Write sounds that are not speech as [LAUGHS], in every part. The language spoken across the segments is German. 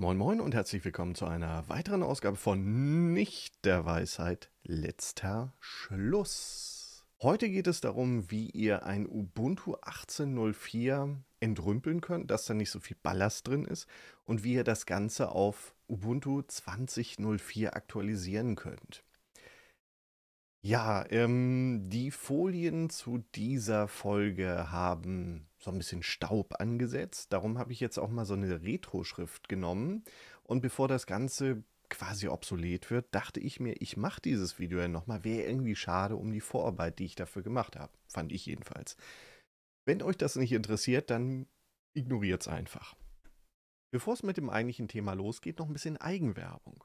Moin Moin und herzlich willkommen zu einer weiteren Ausgabe von Nicht der Weisheit letzter Schluss. Heute geht es darum, wie ihr ein Ubuntu 18.04 entrümpeln könnt, dass da nicht so viel Ballast drin ist und wie ihr das Ganze auf Ubuntu 20.04 aktualisieren könnt. Ja, ähm, die Folien zu dieser Folge haben so ein bisschen Staub angesetzt. Darum habe ich jetzt auch mal so eine Retro-Schrift genommen. Und bevor das Ganze quasi obsolet wird, dachte ich mir, ich mache dieses Video ja nochmal. Wäre irgendwie schade um die Vorarbeit, die ich dafür gemacht habe. Fand ich jedenfalls. Wenn euch das nicht interessiert, dann ignoriert es einfach. Bevor es mit dem eigentlichen Thema losgeht, noch ein bisschen Eigenwerbung.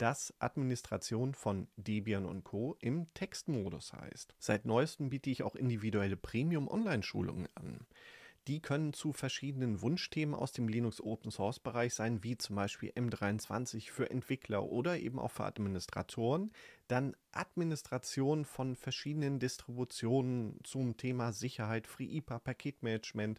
dass Administration von Debian und Co. im Textmodus heißt. Seit neuestem biete ich auch individuelle Premium-Online-Schulungen an. Die können zu verschiedenen Wunschthemen aus dem Linux Open Source Bereich sein, wie zum Beispiel M23 für Entwickler oder eben auch für Administratoren. Dann Administration von verschiedenen Distributionen zum Thema Sicherheit, FreeIPA, Paketmanagement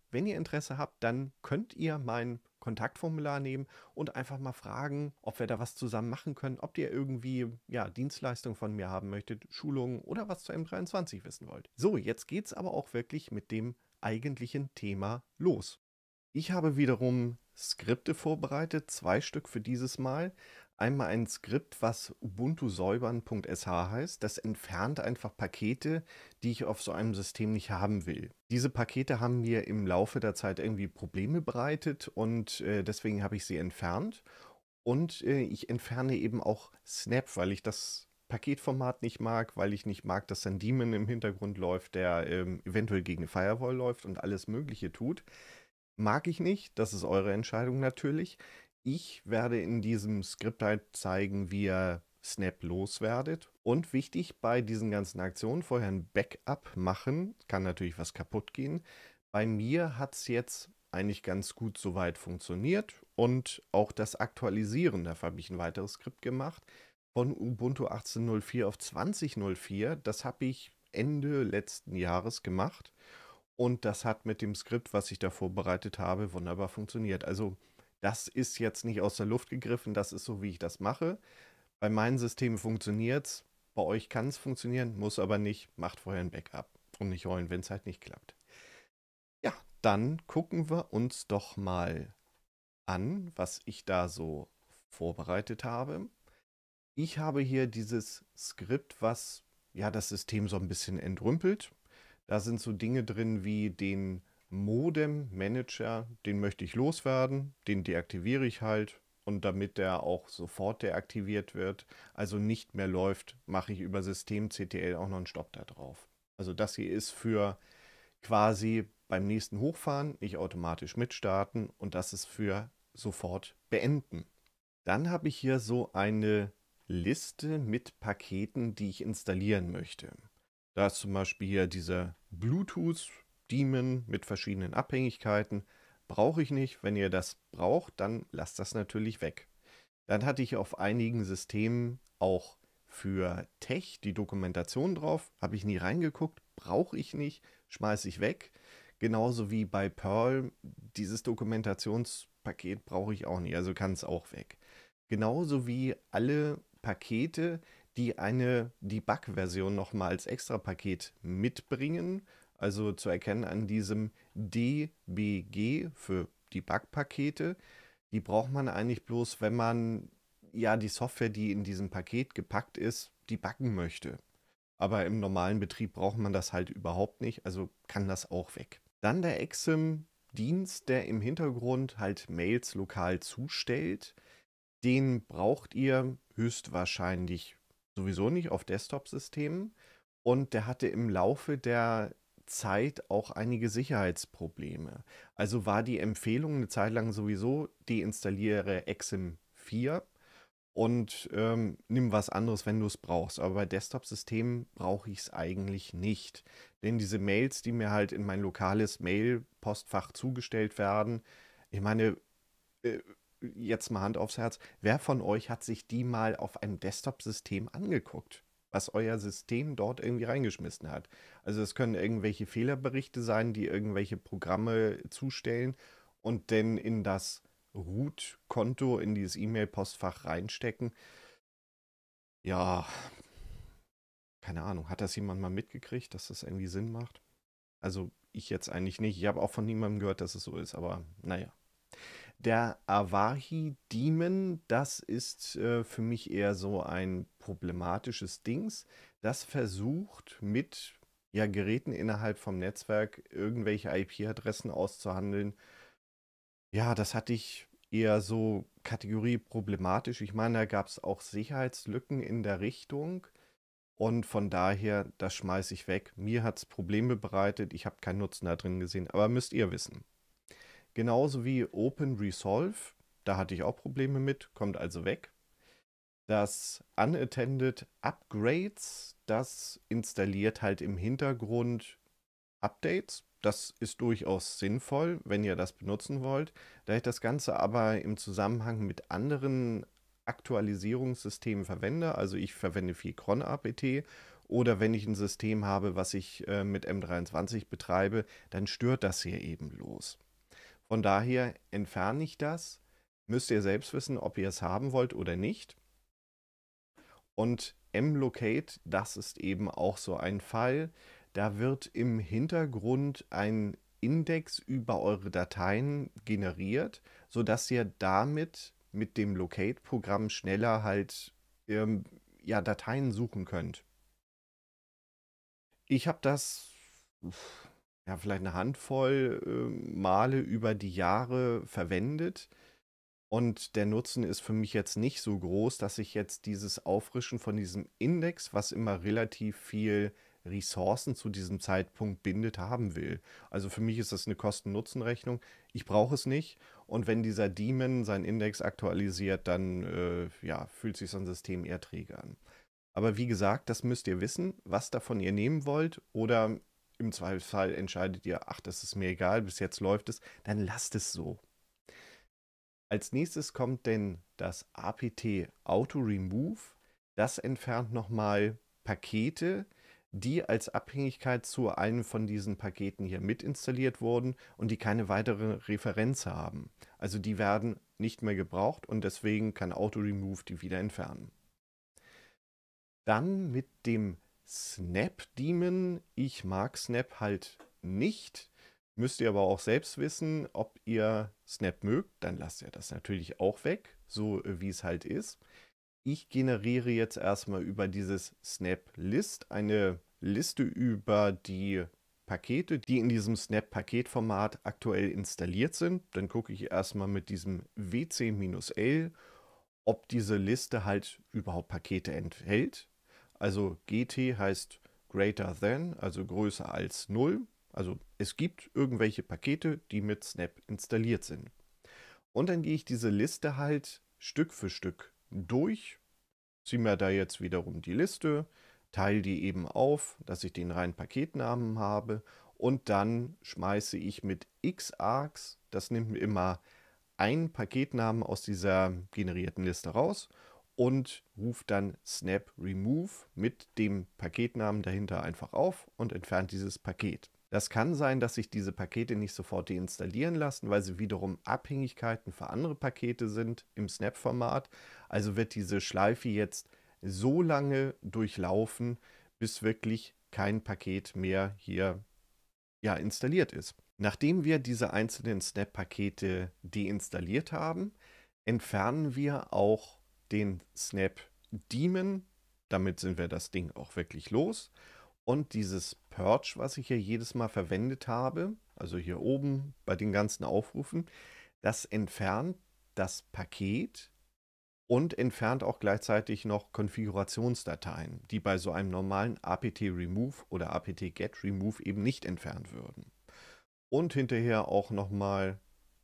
wenn ihr Interesse habt, dann könnt ihr mein Kontaktformular nehmen und einfach mal fragen, ob wir da was zusammen machen können, ob ihr irgendwie ja, Dienstleistungen von mir haben möchtet, Schulungen oder was zur M23 wissen wollt. So, jetzt geht es aber auch wirklich mit dem eigentlichen Thema los. Ich habe wiederum Skripte vorbereitet, zwei Stück für dieses Mal einmal ein Skript, was ubuntu säubern.sh heißt. Das entfernt einfach Pakete, die ich auf so einem System nicht haben will. Diese Pakete haben mir im Laufe der Zeit irgendwie Probleme bereitet und äh, deswegen habe ich sie entfernt. Und äh, ich entferne eben auch Snap, weil ich das Paketformat nicht mag, weil ich nicht mag, dass ein Demon im Hintergrund läuft, der ähm, eventuell gegen eine Firewall läuft und alles Mögliche tut. Mag ich nicht, das ist eure Entscheidung natürlich. Ich werde in diesem Skript halt zeigen, wie ihr Snap loswerdet. Und wichtig bei diesen ganzen Aktionen, vorher ein Backup machen. Kann natürlich was kaputt gehen. Bei mir hat es jetzt eigentlich ganz gut soweit funktioniert. Und auch das Aktualisieren, dafür habe ich ein weiteres Skript gemacht, von Ubuntu 18.04 auf 20.04. Das habe ich Ende letzten Jahres gemacht. Und das hat mit dem Skript, was ich da vorbereitet habe, wunderbar funktioniert. Also das ist jetzt nicht aus der Luft gegriffen, das ist so, wie ich das mache. Bei meinen Systemen funktioniert es, bei euch kann es funktionieren, muss aber nicht. Macht vorher ein Backup und nicht heulen, wenn es halt nicht klappt. Ja, dann gucken wir uns doch mal an, was ich da so vorbereitet habe. Ich habe hier dieses Skript, was ja das System so ein bisschen entrümpelt. Da sind so Dinge drin wie den Modem-Manager, den möchte ich loswerden, den deaktiviere ich halt und damit der auch sofort deaktiviert wird, also nicht mehr läuft, mache ich über System CTL auch noch einen Stopp da drauf. Also das hier ist für quasi beim nächsten Hochfahren nicht automatisch mitstarten und das ist für sofort beenden. Dann habe ich hier so eine Liste mit Paketen, die ich installieren möchte. Da ist zum Beispiel hier dieser Bluetooth Demon mit verschiedenen Abhängigkeiten. Brauche ich nicht. Wenn ihr das braucht, dann lasst das natürlich weg. Dann hatte ich auf einigen Systemen auch für Tech die Dokumentation drauf. Habe ich nie reingeguckt. Brauche ich nicht. Schmeiße ich weg. Genauso wie bei Perl. Dieses Dokumentationspaket brauche ich auch nicht. Also kann es auch weg. Genauso wie alle Pakete, die eine Debug-Version nochmal als Extra-Paket mitbringen also zu erkennen an diesem DBG für Debug-Pakete. Die braucht man eigentlich bloß, wenn man ja die Software, die in diesem Paket gepackt ist, debuggen möchte. Aber im normalen Betrieb braucht man das halt überhaupt nicht, also kann das auch weg. Dann der Exim-Dienst, der im Hintergrund halt Mails lokal zustellt. Den braucht ihr höchstwahrscheinlich sowieso nicht auf Desktop-Systemen. Und der hatte im Laufe der Zeit auch einige Sicherheitsprobleme. Also war die Empfehlung eine Zeit lang sowieso, deinstalliere Exim 4 und ähm, nimm was anderes, wenn du es brauchst. Aber bei Desktop-Systemen brauche ich es eigentlich nicht. Denn diese Mails, die mir halt in mein lokales Mail-Postfach zugestellt werden, ich meine, äh, jetzt mal Hand aufs Herz, wer von euch hat sich die mal auf einem Desktop-System angeguckt? was euer System dort irgendwie reingeschmissen hat. Also es können irgendwelche Fehlerberichte sein, die irgendwelche Programme zustellen und dann in das Root-Konto, in dieses E-Mail-Postfach reinstecken. Ja, keine Ahnung, hat das jemand mal mitgekriegt, dass das irgendwie Sinn macht? Also ich jetzt eigentlich nicht. Ich habe auch von niemandem gehört, dass es so ist, aber naja. Der Awahi Demon, das ist äh, für mich eher so ein problematisches Dings. Das versucht mit ja, Geräten innerhalb vom Netzwerk irgendwelche IP-Adressen auszuhandeln, ja, das hatte ich eher so Kategorie problematisch. Ich meine, da gab es auch Sicherheitslücken in der Richtung. Und von daher, das schmeiße ich weg. Mir hat es Probleme bereitet. Ich habe keinen Nutzen da drin gesehen. Aber müsst ihr wissen. Genauso wie Open Resolve. Da hatte ich auch Probleme mit. Kommt also weg. Das Unattended Upgrades das installiert halt im Hintergrund Updates. Das ist durchaus sinnvoll, wenn ihr das benutzen wollt. Da ich das Ganze aber im Zusammenhang mit anderen Aktualisierungssystemen verwende, also ich verwende viel Cron APT oder wenn ich ein System habe, was ich äh, mit M23 betreibe, dann stört das hier eben los. Von daher entferne ich das. Müsst ihr selbst wissen, ob ihr es haben wollt oder nicht. Und mlocate, das ist eben auch so ein Fall. Da wird im Hintergrund ein Index über eure Dateien generiert, sodass ihr damit mit dem Locate-Programm schneller halt ähm, ja, Dateien suchen könnt. Ich habe das ja, vielleicht eine Handvoll äh, Male über die Jahre verwendet. Und der Nutzen ist für mich jetzt nicht so groß, dass ich jetzt dieses Auffrischen von diesem Index, was immer relativ viel Ressourcen zu diesem Zeitpunkt bindet, haben will. Also für mich ist das eine Kosten-Nutzen-Rechnung. Ich brauche es nicht. Und wenn dieser Daemon seinen Index aktualisiert, dann äh, ja, fühlt sich so ein System eher träge an. Aber wie gesagt, das müsst ihr wissen, was davon ihr nehmen wollt. Oder im Zweifelsfall entscheidet ihr, ach, das ist mir egal, bis jetzt läuft es, dann lasst es so. Als nächstes kommt denn das APT Auto Remove. Das entfernt nochmal Pakete, die als Abhängigkeit zu einem von diesen Paketen hier mit installiert wurden und die keine weitere Referenz haben. Also die werden nicht mehr gebraucht und deswegen kann Auto-Remove die wieder entfernen. Dann mit dem Snap-Demon. Ich mag Snap halt nicht. Müsst ihr aber auch selbst wissen, ob ihr Snap mögt, dann lasst ihr das natürlich auch weg, so äh, wie es halt ist. Ich generiere jetzt erstmal über dieses Snap-List eine Liste über die Pakete, die in diesem Snap-Paketformat aktuell installiert sind. Dann gucke ich erstmal mit diesem wc-l, ob diese Liste halt überhaupt Pakete enthält. Also GT heißt greater than, also größer als 0. Also es gibt irgendwelche Pakete, die mit Snap installiert sind. Und dann gehe ich diese Liste halt Stück für Stück durch, ziehe mir da jetzt wiederum die Liste, teile die eben auf, dass ich den reinen Paketnamen habe und dann schmeiße ich mit x das nimmt mir immer einen Paketnamen aus dieser generierten Liste raus und ruft dann Snap Remove mit dem Paketnamen dahinter einfach auf und entfernt dieses Paket. Das kann sein, dass sich diese Pakete nicht sofort deinstallieren lassen, weil sie wiederum Abhängigkeiten für andere Pakete sind im Snap-Format. Also wird diese Schleife jetzt so lange durchlaufen, bis wirklich kein Paket mehr hier ja, installiert ist. Nachdem wir diese einzelnen Snap-Pakete deinstalliert haben, entfernen wir auch den snap demon Damit sind wir das Ding auch wirklich los. Und dieses Purge, was ich hier jedes Mal verwendet habe, also hier oben bei den ganzen Aufrufen, das entfernt das Paket und entfernt auch gleichzeitig noch Konfigurationsdateien, die bei so einem normalen apt-remove oder apt-get-remove eben nicht entfernt würden. Und hinterher auch nochmal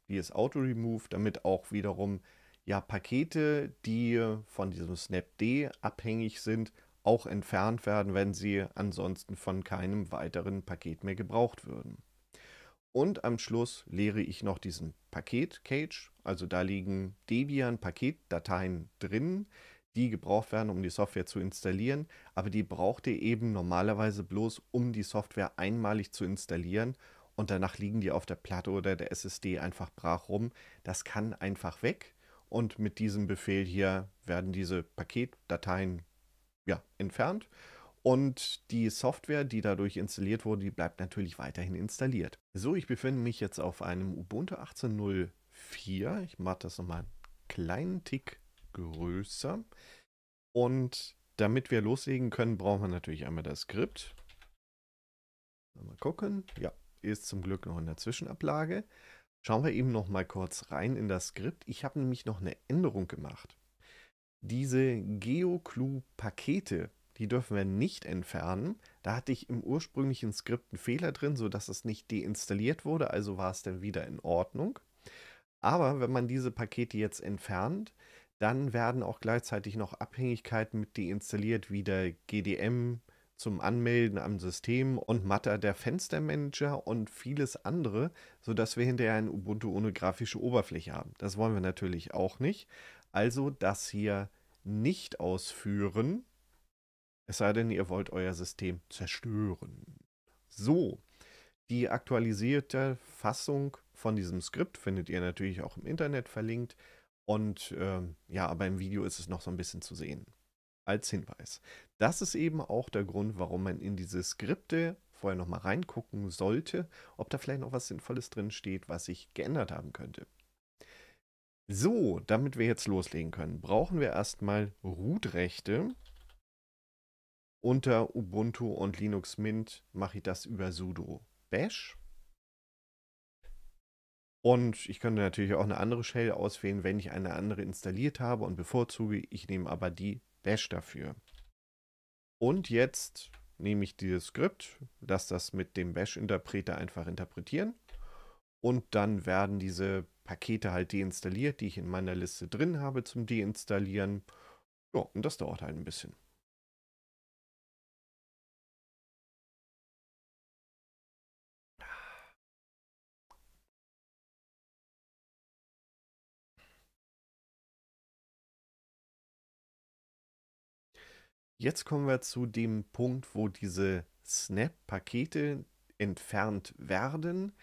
dieses Auto-remove, damit auch wiederum ja Pakete, die von diesem snapd abhängig sind, auch entfernt werden, wenn sie ansonsten von keinem weiteren Paket mehr gebraucht würden. Und am Schluss leere ich noch diesen Paket-Cage. Also da liegen Debian-Paketdateien drin, die gebraucht werden, um die Software zu installieren. Aber die braucht ihr eben normalerweise bloß, um die Software einmalig zu installieren. Und danach liegen die auf der Platte oder der SSD einfach brach rum. Das kann einfach weg. Und mit diesem Befehl hier werden diese Paketdateien ja, entfernt. Und die Software, die dadurch installiert wurde, die bleibt natürlich weiterhin installiert. So, ich befinde mich jetzt auf einem Ubuntu 18.04. Ich mache das nochmal einen kleinen Tick größer. Und damit wir loslegen können, brauchen wir natürlich einmal das Skript. Mal gucken. Ja, ist zum Glück noch in der Zwischenablage. Schauen wir eben noch mal kurz rein in das Skript. Ich habe nämlich noch eine Änderung gemacht diese GeoClue-Pakete, die dürfen wir nicht entfernen. Da hatte ich im ursprünglichen Skript einen Fehler drin, sodass es nicht deinstalliert wurde, also war es dann wieder in Ordnung. Aber wenn man diese Pakete jetzt entfernt, dann werden auch gleichzeitig noch Abhängigkeiten mit deinstalliert, wie der GDM zum Anmelden am System und Matter der Fenstermanager und vieles andere, sodass wir hinterher ein Ubuntu ohne grafische Oberfläche haben. Das wollen wir natürlich auch nicht also das hier nicht ausführen. Es sei denn, ihr wollt euer System zerstören. So, die aktualisierte Fassung von diesem Skript findet ihr natürlich auch im Internet verlinkt. Und äh, ja, aber im Video ist es noch so ein bisschen zu sehen. Als Hinweis. Das ist eben auch der Grund, warum man in diese Skripte vorher nochmal reingucken sollte, ob da vielleicht noch was Sinnvolles drin steht, was sich geändert haben könnte. So, damit wir jetzt loslegen können, brauchen wir erstmal Root-Rechte. Unter Ubuntu und Linux Mint mache ich das über sudo bash. Und ich könnte natürlich auch eine andere Shell auswählen, wenn ich eine andere installiert habe und bevorzuge. Ich nehme aber die bash dafür. Und jetzt nehme ich dieses Skript, lasse das mit dem bash-Interpreter einfach interpretieren und dann werden diese Pakete halt deinstalliert, die ich in meiner Liste drin habe zum Deinstallieren. Ja, und das dauert halt ein bisschen. Jetzt kommen wir zu dem Punkt, wo diese Snap-Pakete entfernt werden.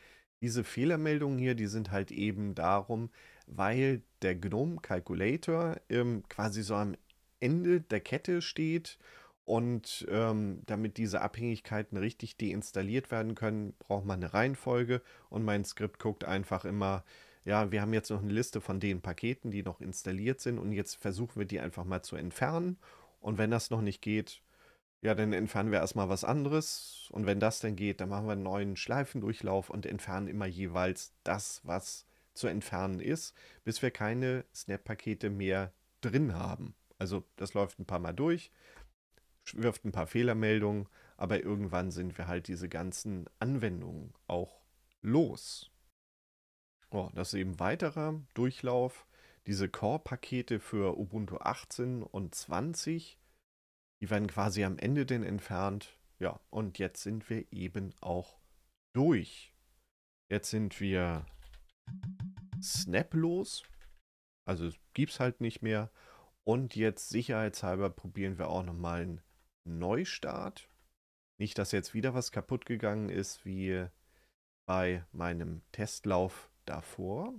Diese Fehlermeldungen hier, die sind halt eben darum, weil der GNOME Calculator ähm, quasi so am Ende der Kette steht und ähm, damit diese Abhängigkeiten richtig deinstalliert werden können, braucht man eine Reihenfolge und mein Skript guckt einfach immer, ja, wir haben jetzt noch eine Liste von den Paketen, die noch installiert sind und jetzt versuchen wir die einfach mal zu entfernen und wenn das noch nicht geht, ja, dann entfernen wir erstmal was anderes und wenn das dann geht, dann machen wir einen neuen Schleifendurchlauf und entfernen immer jeweils das, was zu entfernen ist, bis wir keine Snap-Pakete mehr drin haben. Also das läuft ein paar Mal durch, wirft ein paar Fehlermeldungen, aber irgendwann sind wir halt diese ganzen Anwendungen auch los. Oh, das ist eben weiterer Durchlauf. Diese Core-Pakete für Ubuntu 18 und 20 die werden quasi am Ende denn entfernt. Ja, und jetzt sind wir eben auch durch. Jetzt sind wir snaplos. Also gibt es halt nicht mehr. Und jetzt sicherheitshalber probieren wir auch nochmal einen Neustart. Nicht, dass jetzt wieder was kaputt gegangen ist, wie bei meinem Testlauf davor.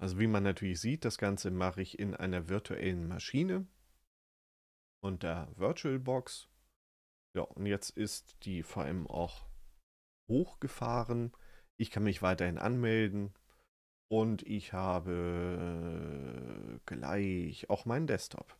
Also wie man natürlich sieht, das Ganze mache ich in einer virtuellen Maschine unter VirtualBox. Ja, und jetzt ist die VM auch hochgefahren. Ich kann mich weiterhin anmelden und ich habe äh, gleich auch meinen Desktop.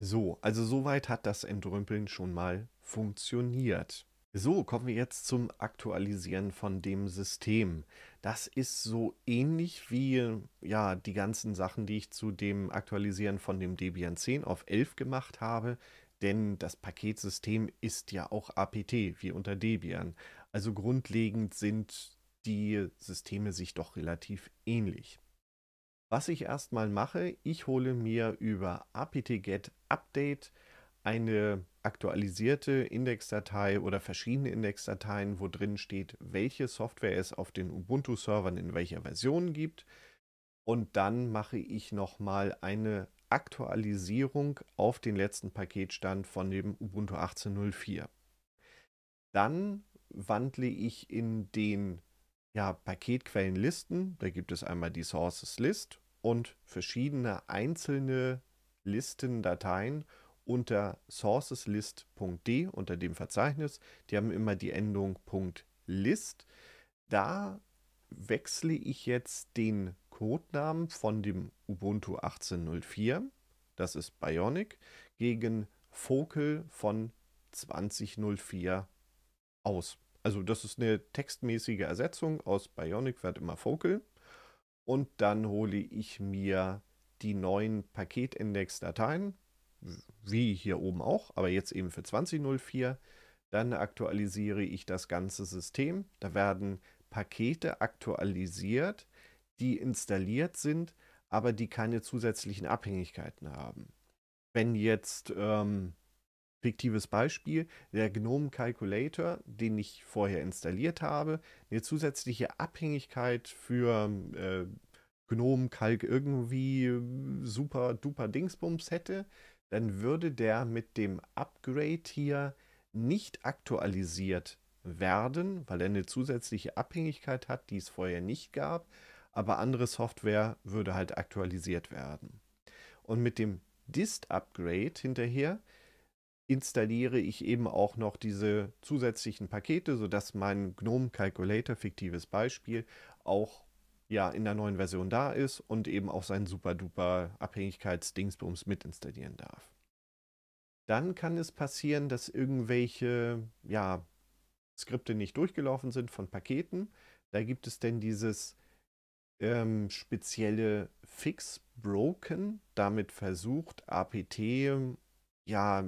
So, also soweit hat das Entrümpeln schon mal funktioniert. So, kommen wir jetzt zum Aktualisieren von dem System. Das ist so ähnlich wie ja, die ganzen Sachen, die ich zu dem Aktualisieren von dem Debian 10 auf 11 gemacht habe, denn das Paketsystem ist ja auch APT wie unter Debian. Also grundlegend sind die Systeme sich doch relativ ähnlich. Was ich erstmal mache, ich hole mir über apt-get update eine aktualisierte Indexdatei oder verschiedene Indexdateien, wo drin steht, welche Software es auf den Ubuntu-Servern in welcher Version gibt. Und dann mache ich nochmal eine Aktualisierung auf den letzten Paketstand von dem Ubuntu 18.04. Dann wandle ich in den ja, Paketquellenlisten. Da gibt es einmal die Sources List und verschiedene einzelne Listendateien unter sourceslist.d unter dem Verzeichnis. Die haben immer die Endung .list. Da wechsle ich jetzt den Codenamen von dem Ubuntu 18.04, das ist Bionic, gegen Focal von 2004 aus. Also das ist eine textmäßige Ersetzung aus Bionic wird immer Focal. Und dann hole ich mir die neuen Paketindex-Dateien wie hier oben auch, aber jetzt eben für 2004. Dann aktualisiere ich das ganze System. Da werden Pakete aktualisiert, die installiert sind, aber die keine zusätzlichen Abhängigkeiten haben. Wenn jetzt, ähm, fiktives Beispiel, der GNOME Calculator, den ich vorher installiert habe, eine zusätzliche Abhängigkeit für äh, GNOME Calc irgendwie äh, super duper Dingsbums hätte, dann würde der mit dem Upgrade hier nicht aktualisiert werden, weil er eine zusätzliche Abhängigkeit hat, die es vorher nicht gab, aber andere Software würde halt aktualisiert werden. Und mit dem Dist-Upgrade hinterher installiere ich eben auch noch diese zusätzlichen Pakete, sodass mein GNOME Calculator, fiktives Beispiel, auch ja in der neuen Version da ist und eben auch sein super duper Abhängigkeitsdingsbums mit installieren darf. Dann kann es passieren, dass irgendwelche ja, Skripte nicht durchgelaufen sind von Paketen. Da gibt es denn dieses ähm, spezielle Fix Broken. Damit versucht APT ja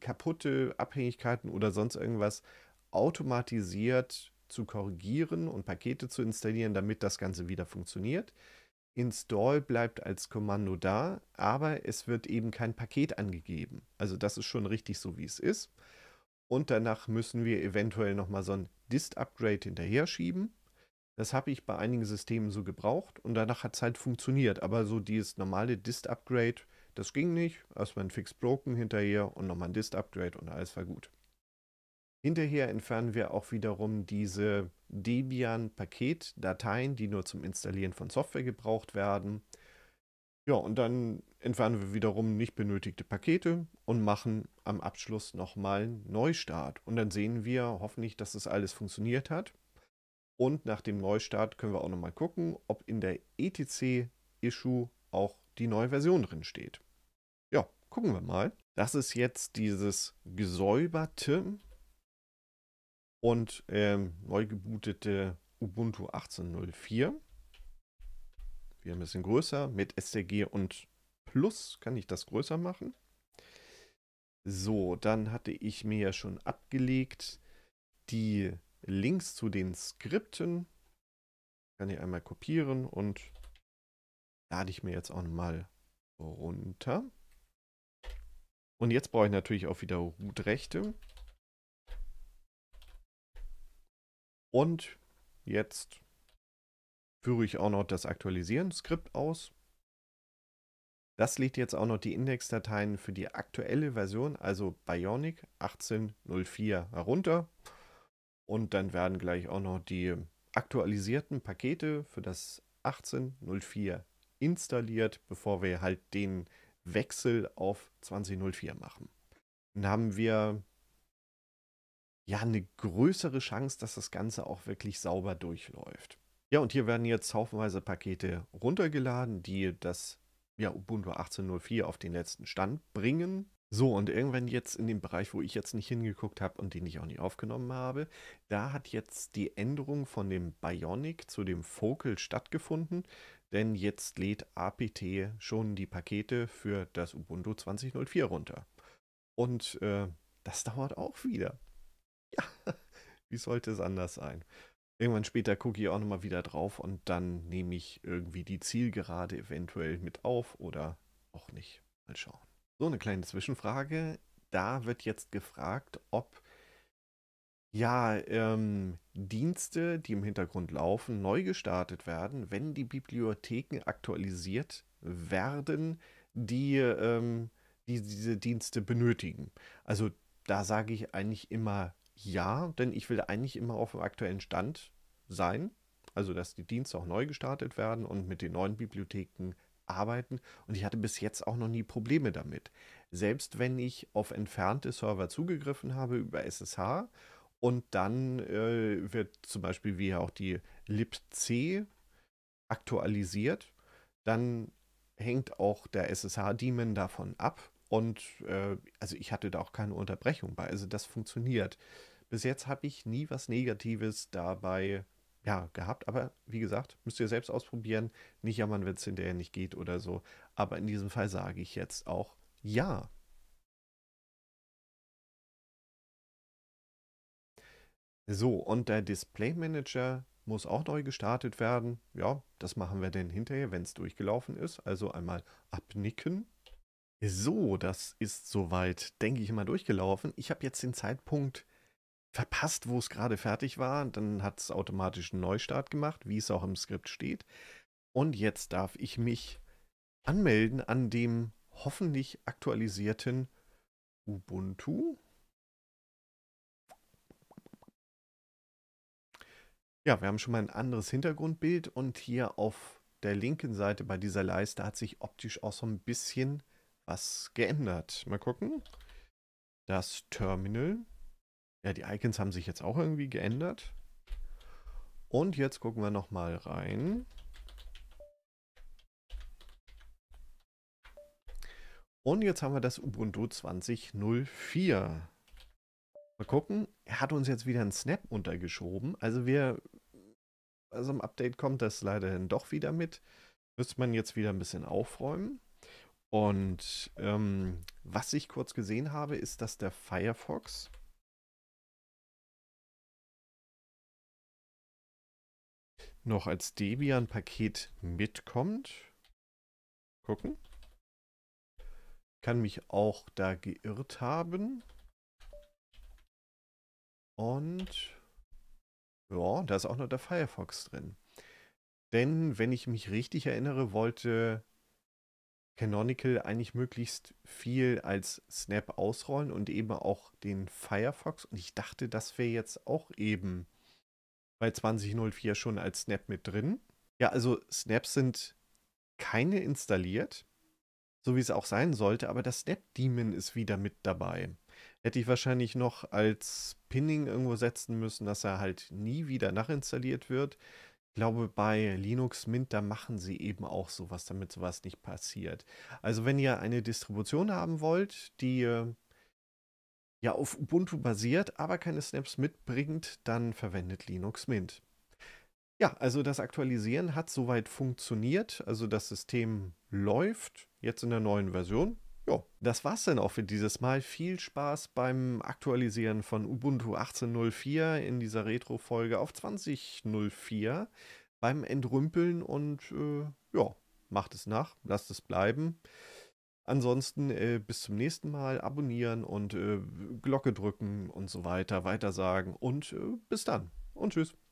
kaputte Abhängigkeiten oder sonst irgendwas automatisiert zu korrigieren und Pakete zu installieren, damit das Ganze wieder funktioniert. Install bleibt als Kommando da, aber es wird eben kein Paket angegeben. Also das ist schon richtig so, wie es ist. Und danach müssen wir eventuell nochmal so ein Dist-Upgrade hinterher schieben. Das habe ich bei einigen Systemen so gebraucht und danach hat es halt funktioniert. Aber so dieses normale Dist-Upgrade, das ging nicht. Erstmal ein Fix Broken hinterher und nochmal ein Dist-Upgrade und alles war gut. Hinterher entfernen wir auch wiederum diese Debian-Paketdateien, die nur zum Installieren von Software gebraucht werden. Ja, und dann entfernen wir wiederum nicht benötigte Pakete und machen am Abschluss nochmal einen Neustart. Und dann sehen wir hoffentlich, dass das alles funktioniert hat. Und nach dem Neustart können wir auch nochmal gucken, ob in der ETC-Issue auch die neue Version drin steht. Ja, gucken wir mal. Das ist jetzt dieses gesäuberte und ähm, neu gebootete Ubuntu 18.04. Wir ein bisschen größer. Mit SDG und Plus kann ich das größer machen. So, dann hatte ich mir ja schon abgelegt die Links zu den Skripten. Kann ich einmal kopieren und lade ich mir jetzt auch mal runter. Und jetzt brauche ich natürlich auch wieder Root-Rechte. Und jetzt führe ich auch noch das Aktualisieren-Skript aus. Das lädt jetzt auch noch die Indexdateien für die aktuelle Version, also Bionic 18.04 herunter. Und dann werden gleich auch noch die aktualisierten Pakete für das 18.04 installiert, bevor wir halt den Wechsel auf 20.04 machen. Dann haben wir ja eine größere Chance, dass das Ganze auch wirklich sauber durchläuft. Ja, und hier werden jetzt haufenweise Pakete runtergeladen, die das ja, Ubuntu 18.04 auf den letzten Stand bringen. So, und irgendwann jetzt in dem Bereich, wo ich jetzt nicht hingeguckt habe und den ich auch nicht aufgenommen habe, da hat jetzt die Änderung von dem Bionic zu dem Focal stattgefunden, denn jetzt lädt APT schon die Pakete für das Ubuntu 20.04 runter. Und äh, das dauert auch wieder. Ja, [LAUGHS] wie sollte es anders sein? Irgendwann später gucke ich auch nochmal wieder drauf und dann nehme ich irgendwie die Zielgerade eventuell mit auf oder auch nicht. Mal schauen. So, eine kleine Zwischenfrage. Da wird jetzt gefragt, ob ja, ähm, Dienste, die im Hintergrund laufen, neu gestartet werden, wenn die Bibliotheken aktualisiert werden, die, ähm, die diese Dienste benötigen. Also da sage ich eigentlich immer ja, denn ich will eigentlich immer auf dem aktuellen Stand sein. Also, dass die Dienste auch neu gestartet werden und mit den neuen Bibliotheken arbeiten. Und ich hatte bis jetzt auch noch nie Probleme damit. Selbst wenn ich auf entfernte Server zugegriffen habe über SSH und dann äh, wird zum Beispiel wie auch die libc aktualisiert, dann hängt auch der ssh demon davon ab und äh, also ich hatte da auch keine Unterbrechung bei. Also das funktioniert. Bis jetzt habe ich nie was Negatives dabei ja, gehabt. Aber wie gesagt, müsst ihr selbst ausprobieren. Nicht jammern, wenn es hinterher nicht geht oder so. Aber in diesem Fall sage ich jetzt auch ja. So, und der Display Manager muss auch neu gestartet werden. Ja, das machen wir dann hinterher, wenn es durchgelaufen ist. Also einmal abnicken so, das ist soweit, denke ich mal, durchgelaufen. Ich habe jetzt den Zeitpunkt verpasst, wo es gerade fertig war. Dann hat es automatisch einen Neustart gemacht, wie es auch im Skript steht. Und jetzt darf ich mich anmelden an dem hoffentlich aktualisierten Ubuntu. Ja, wir haben schon mal ein anderes Hintergrundbild und hier auf der linken Seite bei dieser Leiste hat sich optisch auch so ein bisschen was geändert. Mal gucken. Das Terminal. Ja, die Icons haben sich jetzt auch irgendwie geändert. Und jetzt gucken wir nochmal rein. Und jetzt haben wir das Ubuntu 2004. Mal gucken, er hat uns jetzt wieder einen Snap untergeschoben. Also wir, also im Update kommt das leider dann doch wieder mit. Müsste man jetzt wieder ein bisschen aufräumen. Und ähm, was ich kurz gesehen habe, ist, dass der Firefox noch als Debian-Paket mitkommt. Gucken. Kann mich auch da geirrt haben. Und ja, da ist auch noch der Firefox drin. Denn wenn ich mich richtig erinnere, wollte Canonical eigentlich möglichst viel als Snap ausrollen und eben auch den Firefox. Und ich dachte, das wäre jetzt auch eben bei 2004 schon als Snap mit drin. Ja, also Snaps sind keine installiert, so wie es auch sein sollte, aber das Snap-Demon ist wieder mit dabei. Hätte ich wahrscheinlich noch als Pinning irgendwo setzen müssen, dass er halt nie wieder nachinstalliert wird glaube, bei Linux Mint, da machen sie eben auch sowas, damit sowas nicht passiert. Also wenn ihr eine Distribution haben wollt, die äh, ja auf Ubuntu basiert, aber keine Snaps mitbringt, dann verwendet Linux Mint. Ja, also das Aktualisieren hat soweit funktioniert. Also das System läuft jetzt in der neuen Version. Das war's dann auch für dieses Mal. Viel Spaß beim Aktualisieren von Ubuntu 18.04 in dieser Retro-Folge auf 20.04, beim Entrümpeln und äh, ja, macht es nach, lasst es bleiben. Ansonsten äh, bis zum nächsten Mal abonnieren und äh, Glocke drücken und so weiter, weitersagen und äh, bis dann und tschüss.